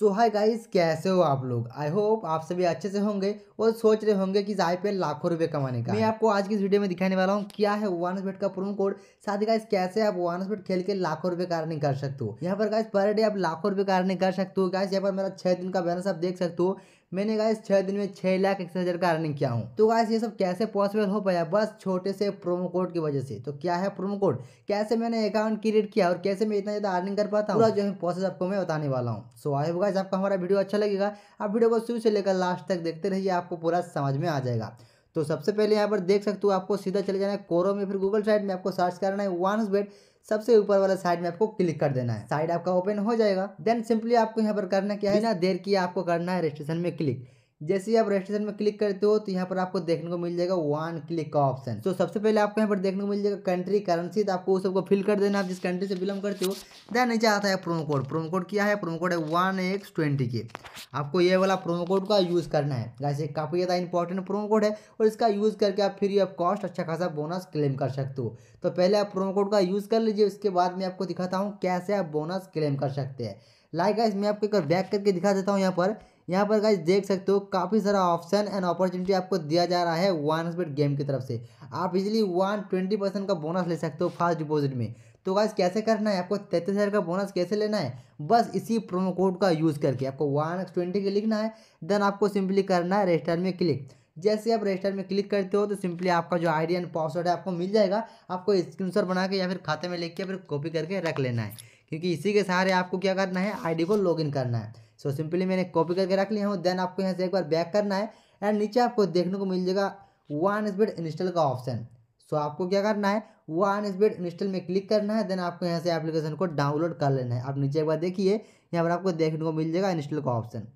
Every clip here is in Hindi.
सो हाय गाइस कैसे हो आप लोग आई होप आप सभी अच्छे से होंगे और सोच रहे होंगे कि आई पी लाखों रुपए कमाने का मैं आपको आज की इस वीडियो में दिखाने वाला हूँ क्या है वानस बेट का प्रोमो कोड साथ ही गाइस कैसे आप वानस बेट खेल के लाखों रुपए का नहीं कर सकते हो यहाँ पर गाइस पर डे आप लाखों रुपए का नहीं कर सकते हो गाइस यहाँ पर मेरा छह दिन का बैलेंस आप देख सकते हो मैंने गाइस छः दिन में छः लाख इकसठ हज़ार का अर्निंग किया हूँ तो गाइस ये सब कैसे पॉसिबल हो पाया बस छोटे से प्रोमो कोड की वजह से तो क्या है प्रोमो कोड कैसे मैंने अकाउंट क्रिएट किया और कैसे मैं इतना ज़्यादा अर्निंग कर पाता हूँ पूरा जो है प्रोसेस आपको मैं बताने वाला हूँ सो आई होगा आपका हमारा वीडियो अच्छा लगेगा आप वीडियो को शुरू से लेकर लास्ट तक देखते रहिए आपको पूरा समझ में आ जाएगा तो सबसे पहले यहाँ पर देख सकते हो आपको सीधा चले जाना है कोरो में फिर गूगल साइट में आपको सर्च करना है वन बेट सबसे ऊपर वाला साइड में आपको क्लिक कर देना है साइड आपका ओपन हो जाएगा देन सिंपली आपको यहाँ पर करना क्या है ना देर की आपको करना है रजिस्ट्रेशन में क्लिक जैसे ही आप रजिस्ट्रेशन में क्लिक करते हो तो यहाँ पर आपको देखने को मिल जाएगा वन क्लिक का ऑप्शन तो सबसे पहले आपको यहाँ पर देखने को मिल जाएगा कंट्री करेंसी तो आपको उस सबको फिल कर देना आप जिस कंट्री से बिलोंग करते हो देन नीचे आता है प्रोमो कोड प्रोमो कोड क्या है प्रोमो कोड है वन एक्स ट्वेंटी के आपको ये वाला प्रोमो कोड का यूज़ करना है जैसे काफ़ी ज़्यादा इंपॉर्टेंट प्रोमो कोड है और इसका यूज़ करके आप फ्री ऑफ कॉस्ट अच्छा खासा बोनस क्लेम कर सकते हो तो पहले आप प्रोमो कोड का यूज़ कर लीजिए उसके बाद मैं आपको दिखाता हूँ कैसे आप बोनस क्लेम कर सकते हैं लाइक इसमें आपको एक बैक करके दिखा देता हूँ यहाँ पर यहाँ पर गाइज देख सकते हो काफ़ी सारा ऑप्शन एंड अपॉर्चुनिटी आपको दिया जा रहा है वन स्पीड गेम की तरफ से आप इजिली वन ट्वेंटी परसेंट का बोनस ले सकते हो फास्ट डिपॉजिट में तो गाइज कैसे करना है आपको तैंतीस हज़ार का बोनस कैसे लेना है बस इसी प्रोमो कोड का यूज़ करके आपको वन एक्स ट्वेंटी के लिखना है देन आपको सिंपली करना है रजिस्टर में क्लिक जैसे आप रजिस्टर में क्लिक करते हो तो सिंपली आपका जो आई डी एंड पासवर्ड है आपको मिल जाएगा आपको शॉट बना के या फिर खाते में लिख के फिर कॉपी करके रख लेना है क्योंकि इसी के सहारे आपको क्या करना है आईडी को लॉगिन करना है सो सिंपली मैंने कॉपी करके रख लिया हूँ देन आपको यहाँ से एक बार बैक करना है एंड नीचे आपको देखने को मिल जाएगा वन स्पीड इंस्टॉल का ऑप्शन सो so, आपको क्या करना है वन स्पीड इंस्टॉल में क्लिक करना है देन आपको यहाँ से एप्लीकेशन को डाउनलोड कर लेना है आप नीचे एक बार देखिए यहाँ पर आपको देखने को मिल जाएगा इंस्टॉल का ऑप्शन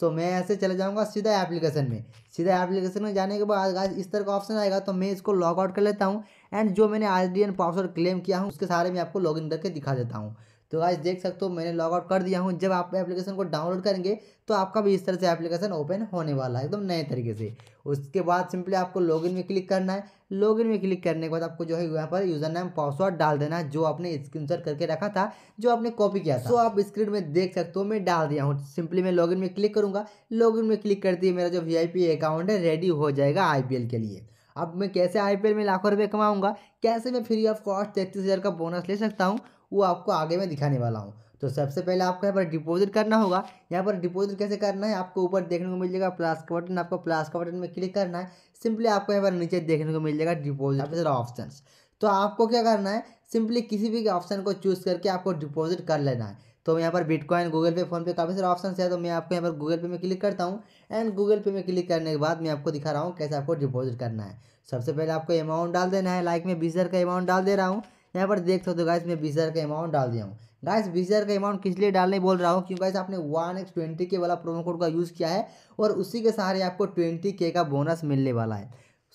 सो so, मैं ऐसे चले जाऊँगा सीधा एप्लीकेशन में सीधा एप्लीकेशन में जाने के बाद आज इस तरह का ऑप्शन आएगा तो मैं इसको लॉग आउट कर लेता हूँ एंड जो मैंने I D and password claim किया हूँ उसके सारे में आपको लॉग इन करके दिखा देता हूँ तो आज देख सकते हो मैंने लॉगआउट कर दिया हूँ जब आप एप्लीकेशन को डाउनलोड करेंगे तो आपका भी इस तरह से एप्लीकेशन ओपन होने वाला है एकदम नए तरीके से उसके बाद सिंपली आपको लॉगिन में क्लिक करना है लॉगिन में क्लिक करने के बाद आपको जो है यहाँ पर यूज़र नेम पासवर्ड डाल देना है जो आपने स्क्रीनशॉट करके रखा था जो आपने कॉपी किया था तो आप स्क्रीन में देख सकते हो मैं डाल दिया हूँ सिंपली मैं लॉगिन में क्लिक करूँगा लॉगिन में क्लिक करती है मेरा जो वी अकाउंट है रेडी हो जाएगा आई के लिए अब मैं कैसे आई में लाखों रुपये कमाऊँगा कैसे मैं फ्री ऑफ कॉस्ट तैंतीस हज़ार का बोनस ले सकता हूँ वो आपको आगे मैं दिखाने वाला हूँ तो सबसे पहले आपको यहाँ पर डिपॉजिट करना होगा यहाँ पर डिपॉजिट कैसे करना है आपको ऊपर देखने को मिल जाएगा प्लस का बटन आपको प्लस का बटन में क्लिक करना है सिंपली आपको यहाँ पर नीचे देखने को मिल जाएगा डिपॉजिट ऑप्शन तो आपको क्या करना है सिंपली किसी भी ऑप्शन को चूज़ करके आपको डिपॉजिट कर लेना है तो यहाँ पर बिटकॉइन गूगल पे फोन पे काफ़ी सारे ऑप्शन है तो मैं आपको यहाँ पर गूगल पे में क्लिक करता हूँ एंड गूगल पे में क्लिक करने के बाद मैं आपको दिखा रहा हूँ कैसे आपको डिपॉजिट करना है सबसे पहले आपको अमाउंट डाल देना है लाइक में बीस का अमाउंट डाल दे रहा हूँ यहाँ पर देख सकते हो गाइस मैं बीस हज़ार का अमाउंट डाल दिया हूँ गाइस बीस हज़ार का अमाउंट किस लिए डालने बोल रहा हूँ क्योंकि गाइस आपने वन एक्स ट्वेंटी के वाला प्रोमो कोड का यूज़ किया है और उसी के सहारे आपको ट्वेंटी के का बोनस मिलने वाला है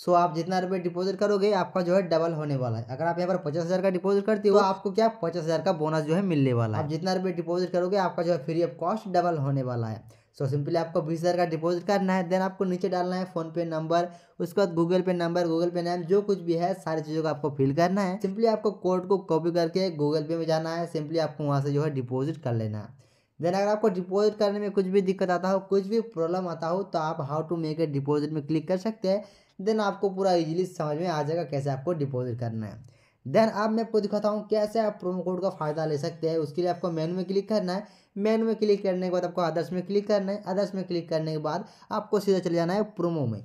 सो आप जितना रुपये डिपॉजिट करोगे आपका जो है डबल होने वाला है अगर आप यहाँ पर पचास हज़ार का डिपॉजिट करते हो तो आपको क्या पचास हज़ार का बोनस जो है मिलने वाला है आप जितना रुपये डिपॉजिट करोगे आपका जो है फ्री ऑफ कॉस्ट डबल होने वाला है सो so, सिंपली आपको बीस हज़ार का डिपॉजिट करना है देन आपको नीचे डालना है फोनपे नंबर उसके बाद गूगल पे नंबर गूगल पे नाम जो कुछ भी है सारी चीज़ों का आपको फिल करना है सिंपली आपको कोड को कॉपी करके गूगल पे में जाना है सिंपली आपको वहाँ से जो है डिपॉजिट कर लेना है देन अगर आपको डिपॉजिट करने में कुछ भी दिक्कत आता हो कुछ भी प्रॉब्लम आता हो तो आप how to make a deposit में क्लिक कर सकते हैं देन आपको पूरा इजीली समझ में आ जाएगा कैसे आपको डिपॉजिट करना है देन आप मैं आपको दिखाता हूँ कैसे आप प्रोमो कोड का फ़ायदा ले सकते हैं उसके लिए आपको मेनू में क्लिक करना है मेन में क्लिक करने के बाद आपको आदर्श में क्लिक करना है आदर्श में क्लिक करने के बाद आपको सीधा चले जाना है प्रोमो में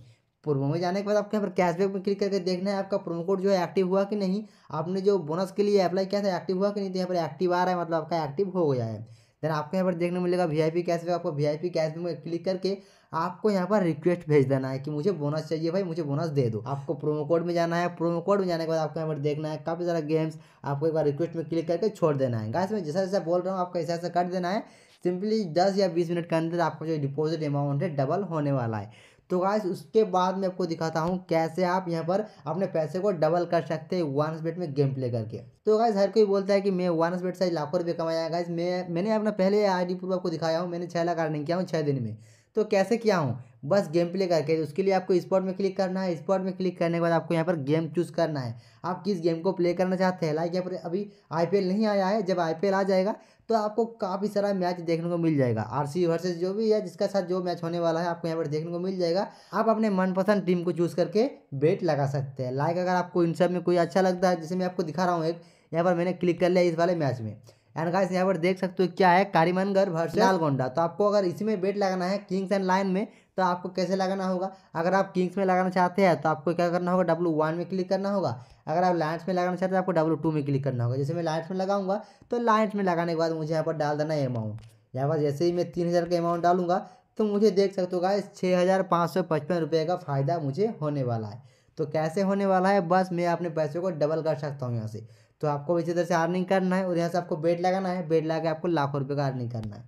प्रोमो में जाने के बाद आपके यहाँ पर कैशबैक में क्लिक करके देखना है आपका प्रोमो कोड जो है एक्टिव हुआ कि नहीं आपने जो बोनस के लिए अप्लाई किया था एक्टिव हुआ कि नहीं तो यहाँ पर एक्टिव आ रहा है मतलब आपका एक्टिव हो गया है देन आपको यहाँ पर देखने मिलेगा वी आई पी कैश आपको वी आई पी कैश में क्लिक करके आपको यहाँ पर रिक्वेस्ट भेज देना है कि मुझे बोनस चाहिए भाई मुझे बोनस दे दो आपको प्रोमो कोड में जाना है प्रोमो कोड में जाने के बाद आपको यहाँ पर देखना है काफ़ी सारा गेम्स आपको एक बार रिक्वेस्ट में क्लिक करके छोड़ देना है गाइस मैं जैसा जैसा बोल रहा हूँ आपको ऐसा ऐसा कर देना है सिंपली दस या बीस मिनट के अंदर आपका जो डिपॉजिट अमाउंट है डबल होने वाला है तो गाइस उसके बाद मैं आपको दिखाता हूँ कैसे आप यहाँ पर अपने पैसे को डबल कर सकते हैं वन बेट में गेम प्ले करके तो गाइस हर कोई बोलता है कि मैं वन बेट से लाखों रुपये कमाया गाइस मैं मैंने अपना पहले आई डी प्रूफ आपको दिखाया हूँ मैंने छः लाख अर्निंग किया हूँ छः दिन में तो कैसे किया हूँ बस गेम प्ले करके उसके लिए आपको स्पॉट में क्लिक करना है स्पॉट में क्लिक करने के बाद आपको यहाँ पर गेम चूज़ करना है आप किस गेम को प्ले करना चाहते हैं लाइक यहाँ पर अभी आईपीएल नहीं आया है जब आईपीएल आ जाएगा तो आपको काफ़ी सारा मैच देखने को मिल जाएगा आरसीबी वर्सेस जो भी है जिसका साथ जो मैच होने वाला है आपको यहाँ पर देखने को मिल जाएगा आप अपने मनपसंद टीम को चूज़ करके बेट लगा सकते हैं लाइक अगर आपको इन सब में कोई अच्छा लगता है जैसे मैं आपको दिखा रहा हूँ एक यहाँ पर मैंने क्लिक कर लिया इस वाले मैच में एंड गाइस यहाँ पर देख सकते हो क्या है कारीमनगर भर्स लालगोंडा तो आपको अगर इसमें बेट लगाना है किंग्स एंड लाइन में तो आपको कैसे लगाना होगा अगर आप किंग्स में लगाना चाहते हैं तो आपको क्या करना होगा डब्लू वन में क्लिक करना होगा अगर आप लाइन्स में लगाना चाहते हैं आपको डब्लू टू में क्लिक करना होगा जैसे मैं लाइन्स में लगाऊंगा तो लाइन्स में लगाने के बाद मुझे यहाँ पर डाल देना है अमाउंट यहाँ पर जैसे ही मैं तीन हज़ार का अमाउंट डालूंगा तो मुझे देख सकते हो गाइस छः हज़ार पाँच सौ पचपन रुपये का फ़ायदा मुझे होने वाला है तो कैसे होने वाला है बस मैं अपने पैसे को डबल कर सकता हूँ यहाँ से तो आपको इसी तरह से अर्निंग करना है और यहाँ से आपको बेड लगाना है बेड लगा के आपको लाखों रुपये का अर्निंग करना है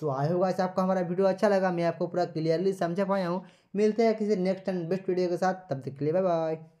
सो आई होगा ऐसे आपको हमारा वीडियो अच्छा लगा मैं आपको पूरा क्लियरली समझा पाया हूँ मिलते हैं किसी नेक्स्ट एंड बेस्ट वीडियो के साथ तब तक के लिए बाय बाय